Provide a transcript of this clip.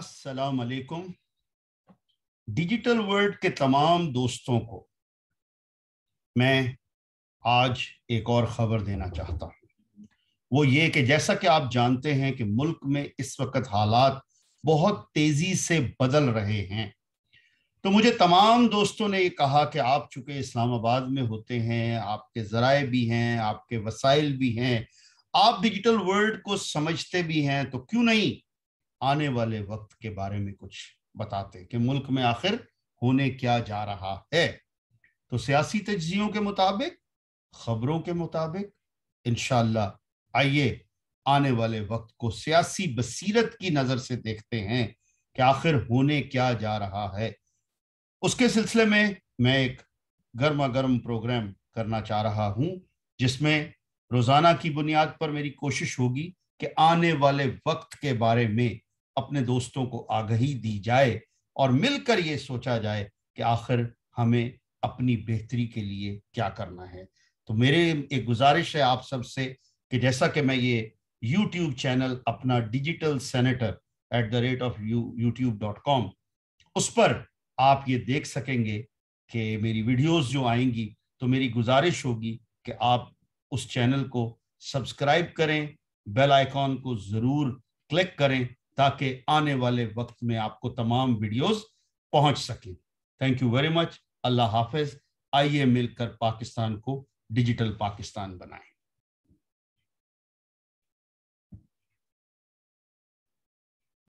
असलकुम digital world के तमाम दोस्तों को मैं आज एक और ख़बर देना चाहता हूँ वो ये कि जैसा कि आप जानते हैं कि मुल्क में इस वक्त हालात बहुत तेज़ी से बदल रहे हैं तो मुझे तमाम दोस्तों ने ये कहा कि आप चूँकि इस्लामाबाद में होते हैं आपके ज़राए भी हैं आपके वसाइल भी हैं आप डिजिटल वर्ल्ड को समझते भी हैं तो क्यों नहीं आने वाले वक्त के बारे में कुछ बताते कि मुल्क में आखिर होने क्या जा रहा है तो सियासी तजियों के मुताबिक खबरों के मुताबिक इनशाला आइए आने वाले वक्त को सियासी बसीरत की नज़र से देखते हैं कि आखिर होने क्या जा रहा है उसके सिलसिले में मैं एक गर्मा गर्म प्रोग्राम करना चाह रहा हूं जिसमें रोज़ाना की बुनियाद पर मेरी कोशिश होगी कि आने वाले वक्त के बारे में अपने दोस्तों को आगही दी जाए और मिलकर ये सोचा जाए कि आखिर हमें अपनी बेहतरी के लिए क्या करना है तो मेरे एक गुजारिश है आप सबसे कि जैसा कि मैं ये यूट्यूब चैनल अपना digital senator at the rate of you YouTube dot com उस पर आप ये देख सकेंगे कि मेरी वीडियोस जो आएंगी तो मेरी गुजारिश होगी कि आप उस चैनल को सब्सक्राइब करें बेल आइकॉन को ज़रूर क्लिक करें ताकि आने वाले वक्त में आपको तमाम वीडियोस पहुंच सके थैंक यू वेरी मच अल्लाह हाफिज आइए मिलकर पाकिस्तान को डिजिटल पाकिस्तान बनाएं